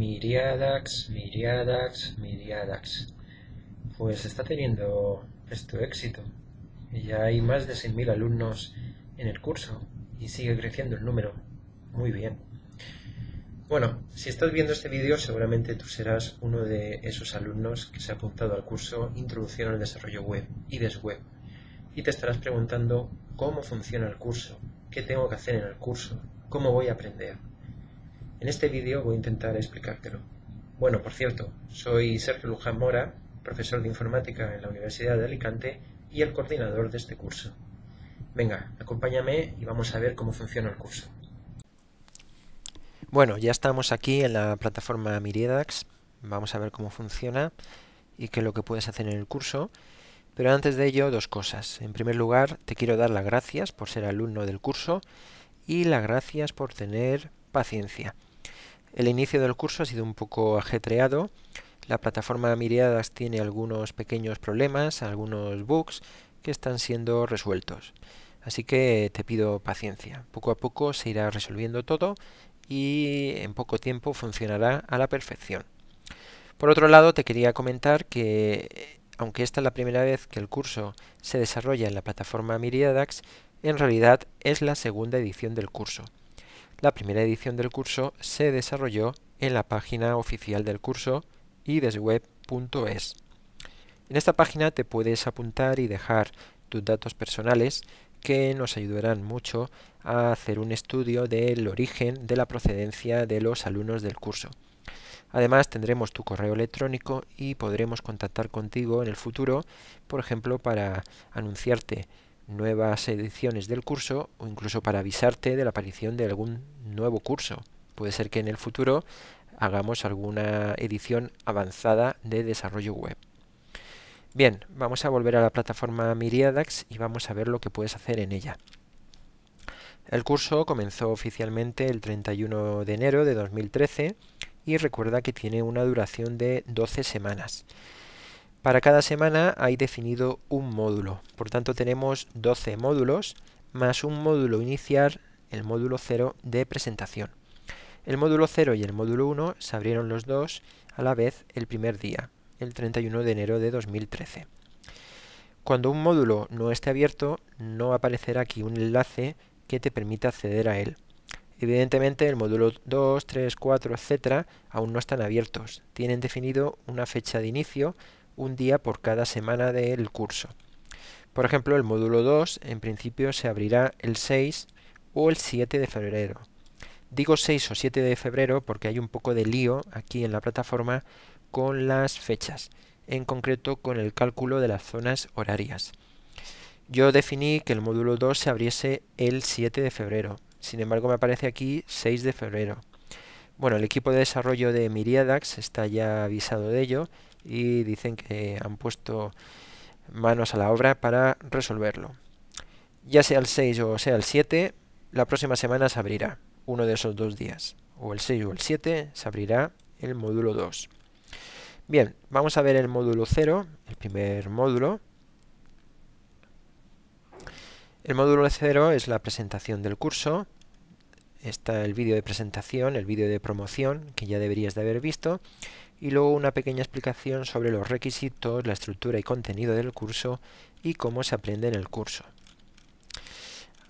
Miriadax, Miriadax, Miriadax. Pues está teniendo esto éxito. Ya hay más de 6.000 alumnos en el curso y sigue creciendo el número. Muy bien. Bueno, si estás viendo este vídeo seguramente tú serás uno de esos alumnos que se ha apuntado al curso Introducción al Desarrollo Web, y Desweb. y te estarás preguntando cómo funciona el curso, qué tengo que hacer en el curso, cómo voy a aprender. En este vídeo voy a intentar explicártelo. Bueno, por cierto, soy Sergio Luján Mora, profesor de informática en la Universidad de Alicante y el coordinador de este curso. Venga, acompáñame y vamos a ver cómo funciona el curso. Bueno, ya estamos aquí en la plataforma Miriadax. Vamos a ver cómo funciona y qué es lo que puedes hacer en el curso. Pero antes de ello, dos cosas. En primer lugar, te quiero dar las gracias por ser alumno del curso y las gracias por tener paciencia. El inicio del curso ha sido un poco ajetreado. La plataforma Miriadax tiene algunos pequeños problemas, algunos bugs que están siendo resueltos. Así que te pido paciencia. Poco a poco se irá resolviendo todo y en poco tiempo funcionará a la perfección. Por otro lado, te quería comentar que aunque esta es la primera vez que el curso se desarrolla en la plataforma Miriadax, en realidad es la segunda edición del curso. La primera edición del curso se desarrolló en la página oficial del curso idesweb.es. En esta página te puedes apuntar y dejar tus datos personales que nos ayudarán mucho a hacer un estudio del origen de la procedencia de los alumnos del curso. Además tendremos tu correo electrónico y podremos contactar contigo en el futuro, por ejemplo, para anunciarte nuevas ediciones del curso o incluso para avisarte de la aparición de algún nuevo curso. Puede ser que en el futuro hagamos alguna edición avanzada de desarrollo web. Bien, vamos a volver a la plataforma Miriadax y vamos a ver lo que puedes hacer en ella. El curso comenzó oficialmente el 31 de enero de 2013 y recuerda que tiene una duración de 12 semanas. Para cada semana hay definido un módulo, por tanto tenemos 12 módulos más un módulo inicial, el módulo 0 de presentación. El módulo 0 y el módulo 1 se abrieron los dos a la vez el primer día, el 31 de enero de 2013. Cuando un módulo no esté abierto, no aparecerá aquí un enlace que te permita acceder a él. Evidentemente el módulo 2, 3, 4, etcétera aún no están abiertos. Tienen definido una fecha de inicio un día por cada semana del curso. Por ejemplo, el módulo 2 en principio se abrirá el 6 o el 7 de febrero. Digo 6 o 7 de febrero porque hay un poco de lío aquí en la plataforma con las fechas, en concreto con el cálculo de las zonas horarias. Yo definí que el módulo 2 se abriese el 7 de febrero, sin embargo me aparece aquí 6 de febrero. Bueno, el equipo de desarrollo de Miriadax está ya avisado de ello y dicen que han puesto manos a la obra para resolverlo. Ya sea el 6 o sea el 7, la próxima semana se abrirá uno de esos dos días. O el 6 o el 7 se abrirá el módulo 2. Bien, vamos a ver el módulo 0, el primer módulo. El módulo 0 es la presentación del curso. Está el vídeo de presentación, el vídeo de promoción, que ya deberías de haber visto y luego una pequeña explicación sobre los requisitos, la estructura y contenido del curso y cómo se aprende en el curso.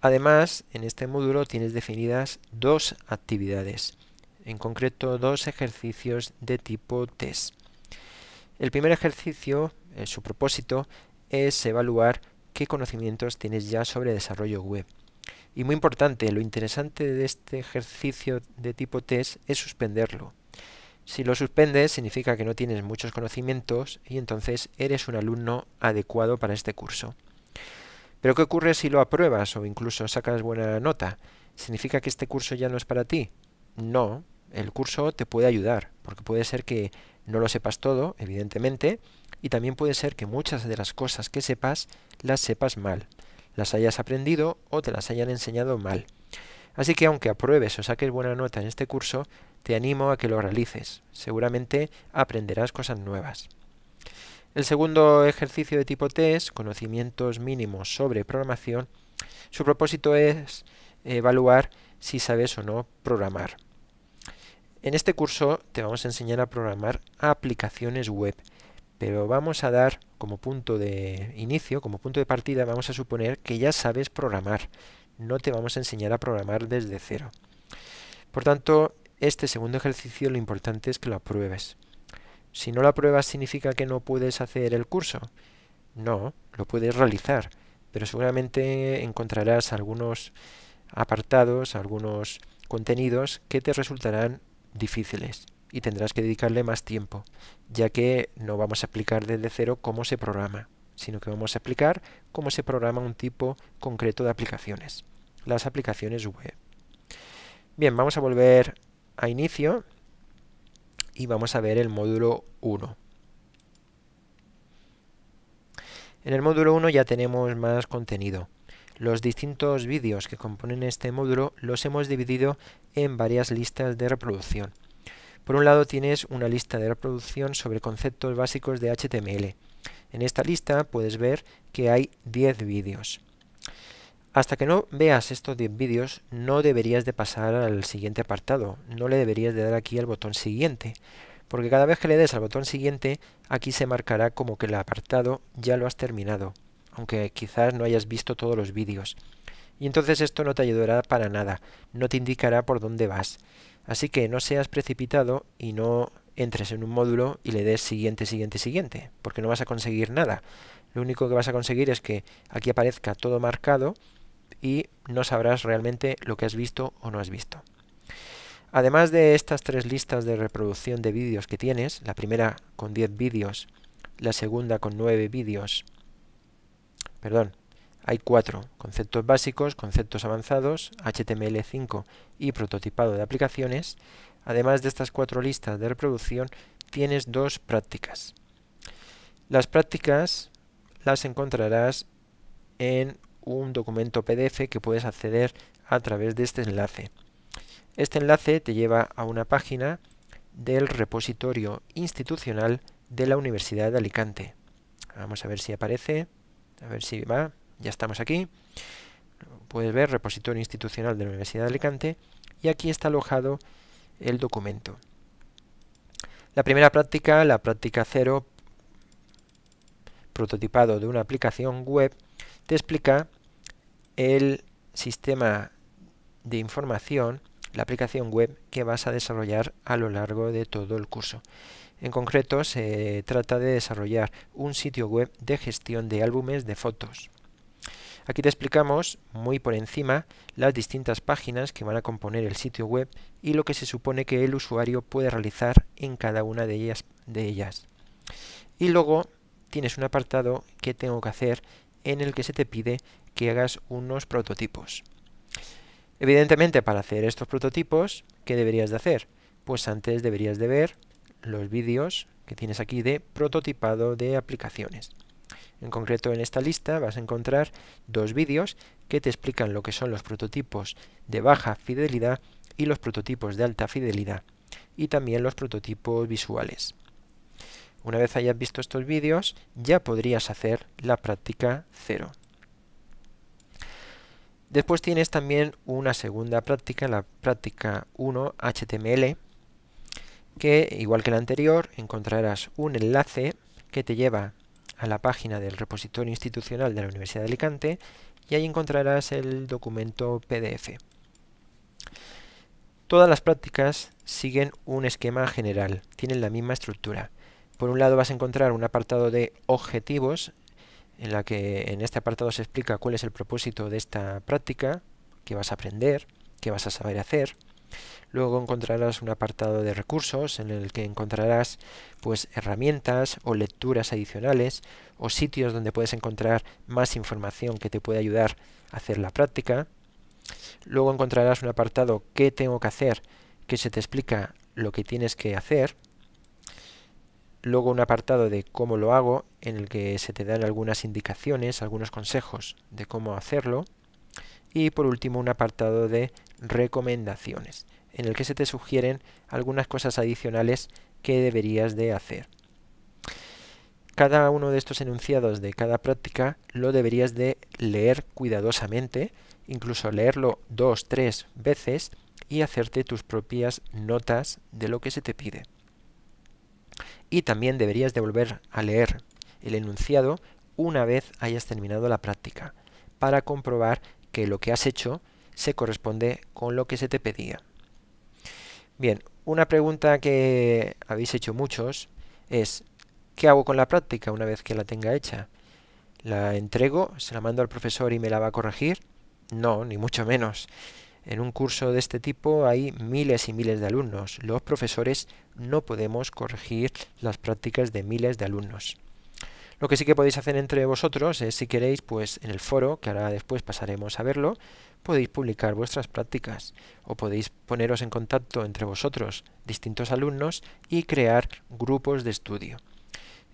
Además, en este módulo tienes definidas dos actividades, en concreto dos ejercicios de tipo test. El primer ejercicio, eh, su propósito, es evaluar qué conocimientos tienes ya sobre desarrollo web. Y muy importante, lo interesante de este ejercicio de tipo test es suspenderlo si lo suspendes significa que no tienes muchos conocimientos y entonces eres un alumno adecuado para este curso. Pero ¿qué ocurre si lo apruebas o incluso sacas buena nota? ¿Significa que este curso ya no es para ti? No, el curso te puede ayudar, porque puede ser que no lo sepas todo, evidentemente, y también puede ser que muchas de las cosas que sepas las sepas mal, las hayas aprendido o te las hayan enseñado mal. Así que aunque apruebes o saques buena nota en este curso, te animo a que lo realices. Seguramente aprenderás cosas nuevas. El segundo ejercicio de tipo test, conocimientos mínimos sobre programación, su propósito es evaluar si sabes o no programar. En este curso te vamos a enseñar a programar aplicaciones web, pero vamos a dar como punto de inicio, como punto de partida, vamos a suponer que ya sabes programar. No te vamos a enseñar a programar desde cero. Por tanto, este segundo ejercicio lo importante es que lo apruebes. Si no lo apruebas significa que no puedes hacer el curso. No, lo puedes realizar, pero seguramente encontrarás algunos apartados, algunos contenidos que te resultarán difíciles y tendrás que dedicarle más tiempo, ya que no vamos a explicar desde cero cómo se programa, sino que vamos a explicar cómo se programa un tipo concreto de aplicaciones, las aplicaciones web. Bien, vamos a volver a inicio y vamos a ver el módulo 1. En el módulo 1 ya tenemos más contenido. Los distintos vídeos que componen este módulo los hemos dividido en varias listas de reproducción. Por un lado tienes una lista de reproducción sobre conceptos básicos de HTML. En esta lista puedes ver que hay 10 vídeos. Hasta que no veas estos 10 vídeos, no deberías de pasar al siguiente apartado, no le deberías de dar aquí al botón siguiente, porque cada vez que le des al botón siguiente, aquí se marcará como que el apartado ya lo has terminado, aunque quizás no hayas visto todos los vídeos. Y entonces esto no te ayudará para nada, no te indicará por dónde vas. Así que no seas precipitado y no entres en un módulo y le des siguiente, siguiente, siguiente, porque no vas a conseguir nada. Lo único que vas a conseguir es que aquí aparezca todo marcado, y no sabrás realmente lo que has visto o no has visto. Además de estas tres listas de reproducción de vídeos que tienes, la primera con 10 vídeos, la segunda con 9 vídeos, perdón, hay cuatro, conceptos básicos, conceptos avanzados, HTML5 y prototipado de aplicaciones. Además de estas cuatro listas de reproducción, tienes dos prácticas. Las prácticas las encontrarás en un documento PDF que puedes acceder a través de este enlace. Este enlace te lleva a una página del repositorio institucional de la Universidad de Alicante. Vamos a ver si aparece, a ver si va, ya estamos aquí. Puedes ver repositorio institucional de la Universidad de Alicante y aquí está alojado el documento. La primera práctica, la práctica cero, prototipado de una aplicación web te explica el sistema de información, la aplicación web que vas a desarrollar a lo largo de todo el curso. En concreto, se trata de desarrollar un sitio web de gestión de álbumes de fotos. Aquí te explicamos muy por encima las distintas páginas que van a componer el sitio web y lo que se supone que el usuario puede realizar en cada una de ellas. De ellas. Y luego tienes un apartado que tengo que hacer en el que se te pide que hagas unos prototipos. Evidentemente, para hacer estos prototipos, ¿qué deberías de hacer? Pues antes deberías de ver los vídeos que tienes aquí de prototipado de aplicaciones. En concreto, en esta lista vas a encontrar dos vídeos que te explican lo que son los prototipos de baja fidelidad y los prototipos de alta fidelidad, y también los prototipos visuales. Una vez hayas visto estos vídeos, ya podrías hacer la práctica 0. Después tienes también una segunda práctica, la práctica 1 HTML, que igual que la anterior encontrarás un enlace que te lleva a la página del repositorio institucional de la Universidad de Alicante y ahí encontrarás el documento PDF. Todas las prácticas siguen un esquema general, tienen la misma estructura. Por un lado vas a encontrar un apartado de objetivos, en la que en este apartado se explica cuál es el propósito de esta práctica, qué vas a aprender, qué vas a saber hacer. Luego encontrarás un apartado de recursos en el que encontrarás pues herramientas o lecturas adicionales o sitios donde puedes encontrar más información que te puede ayudar a hacer la práctica. Luego encontrarás un apartado qué tengo que hacer que se te explica lo que tienes que hacer luego un apartado de cómo lo hago, en el que se te dan algunas indicaciones, algunos consejos de cómo hacerlo, y por último un apartado de recomendaciones, en el que se te sugieren algunas cosas adicionales que deberías de hacer. Cada uno de estos enunciados de cada práctica lo deberías de leer cuidadosamente, incluso leerlo dos, tres veces y hacerte tus propias notas de lo que se te pide. Y también deberías de volver a leer el enunciado una vez hayas terminado la práctica, para comprobar que lo que has hecho se corresponde con lo que se te pedía. Bien, una pregunta que habéis hecho muchos es, ¿qué hago con la práctica una vez que la tenga hecha? ¿La entrego? ¿Se la mando al profesor y me la va a corregir? No, ni mucho menos. En un curso de este tipo hay miles y miles de alumnos. Los profesores no podemos corregir las prácticas de miles de alumnos. Lo que sí que podéis hacer entre vosotros es, si queréis, pues en el foro, que ahora después pasaremos a verlo, podéis publicar vuestras prácticas o podéis poneros en contacto entre vosotros, distintos alumnos, y crear grupos de estudio.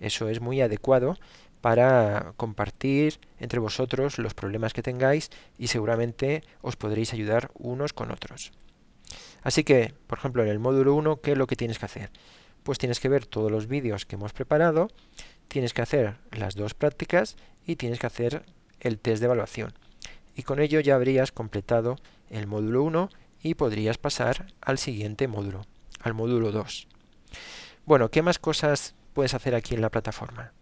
Eso es muy adecuado para compartir entre vosotros los problemas que tengáis y seguramente os podréis ayudar unos con otros. Así que, por ejemplo, en el módulo 1, ¿qué es lo que tienes que hacer? Pues tienes que ver todos los vídeos que hemos preparado, tienes que hacer las dos prácticas y tienes que hacer el test de evaluación. Y con ello ya habrías completado el módulo 1 y podrías pasar al siguiente módulo, al módulo 2. Bueno, ¿qué más cosas puedes hacer aquí en la plataforma?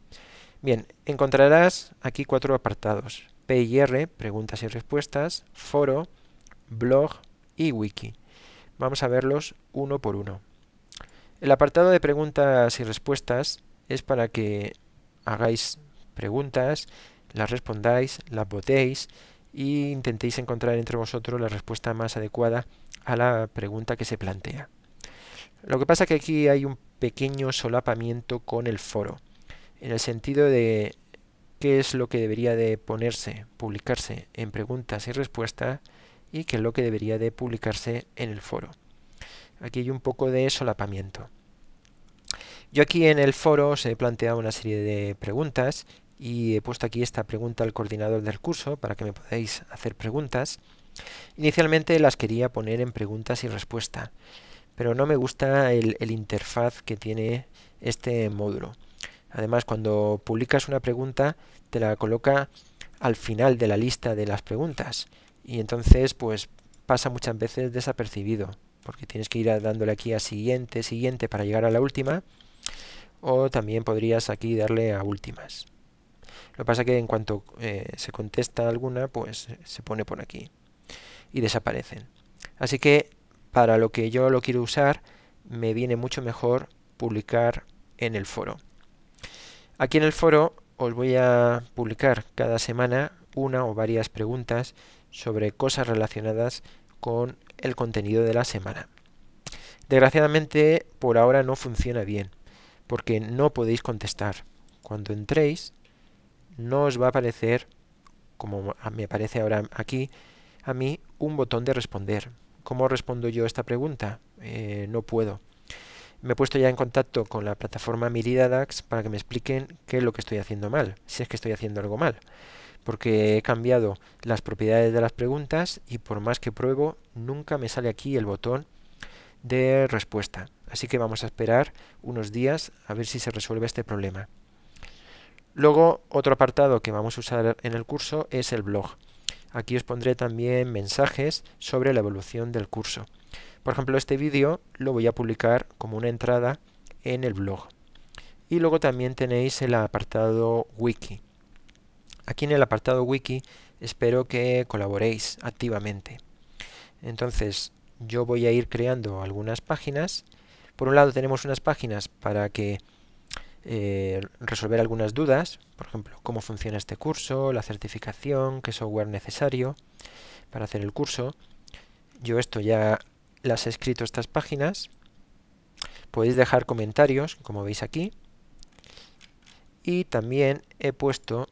Bien, encontrarás aquí cuatro apartados. P R, preguntas y respuestas, foro, blog y wiki. Vamos a verlos uno por uno. El apartado de preguntas y respuestas es para que hagáis preguntas, las respondáis, las votéis e intentéis encontrar entre vosotros la respuesta más adecuada a la pregunta que se plantea. Lo que pasa es que aquí hay un pequeño solapamiento con el foro en el sentido de qué es lo que debería de ponerse, publicarse en preguntas y respuestas y qué es lo que debería de publicarse en el foro. Aquí hay un poco de solapamiento. Yo aquí en el foro os he planteado una serie de preguntas y he puesto aquí esta pregunta al coordinador del curso para que me podáis hacer preguntas. Inicialmente las quería poner en preguntas y respuesta, pero no me gusta el interfaz que tiene este módulo. Además, cuando publicas una pregunta, te la coloca al final de la lista de las preguntas. Y entonces, pues pasa muchas veces desapercibido, porque tienes que ir dándole aquí a siguiente, siguiente para llegar a la última. O también podrías aquí darle a últimas. Lo que pasa es que en cuanto eh, se contesta alguna, pues se pone por aquí y desaparecen. Así que para lo que yo lo quiero usar, me viene mucho mejor publicar en el foro. Aquí en el foro os voy a publicar cada semana una o varias preguntas sobre cosas relacionadas con el contenido de la semana. Desgraciadamente por ahora no funciona bien porque no podéis contestar. Cuando entréis no os va a aparecer, como me aparece ahora aquí, a mí un botón de responder. ¿Cómo respondo yo esta pregunta? Eh, no puedo. Me he puesto ya en contacto con la plataforma DAX para que me expliquen qué es lo que estoy haciendo mal, si es que estoy haciendo algo mal. Porque he cambiado las propiedades de las preguntas y por más que pruebo, nunca me sale aquí el botón de respuesta. Así que vamos a esperar unos días a ver si se resuelve este problema. Luego, otro apartado que vamos a usar en el curso es el blog. Aquí os pondré también mensajes sobre la evolución del curso. Por ejemplo, este vídeo lo voy a publicar como una entrada en el blog. Y luego también tenéis el apartado wiki. Aquí en el apartado wiki espero que colaboréis activamente. Entonces, yo voy a ir creando algunas páginas. Por un lado tenemos unas páginas para que eh, resolver algunas dudas, por ejemplo, cómo funciona este curso, la certificación, qué software necesario para hacer el curso. Yo esto ya las he escrito estas páginas. Podéis dejar comentarios, como veis aquí. Y también he puesto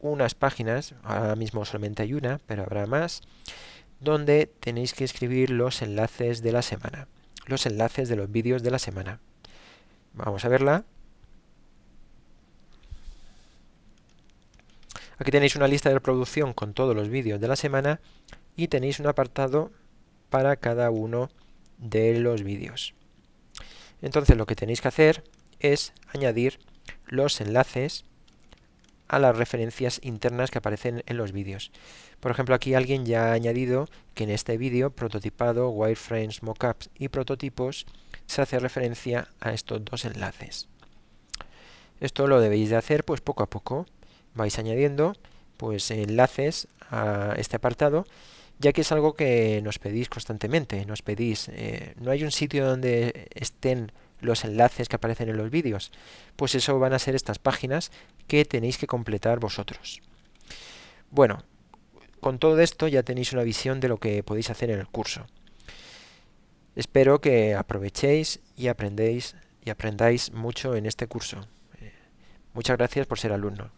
unas páginas, ahora mismo solamente hay una, pero habrá más, donde tenéis que escribir los enlaces de la semana, los enlaces de los vídeos de la semana. Vamos a verla. Aquí tenéis una lista de reproducción con todos los vídeos de la semana y tenéis un apartado para cada uno de los vídeos. Entonces lo que tenéis que hacer es añadir los enlaces a las referencias internas que aparecen en los vídeos. Por ejemplo, aquí alguien ya ha añadido que en este vídeo, prototipado, wireframes, mockups y prototipos, se hace referencia a estos dos enlaces. Esto lo debéis de hacer pues poco a poco. Vais añadiendo pues enlaces a este apartado ya que es algo que nos pedís constantemente, nos pedís, eh, no hay un sitio donde estén los enlaces que aparecen en los vídeos, pues eso van a ser estas páginas que tenéis que completar vosotros. Bueno, con todo esto ya tenéis una visión de lo que podéis hacer en el curso. Espero que aprovechéis y aprendéis y aprendáis mucho en este curso. Eh, muchas gracias por ser alumno.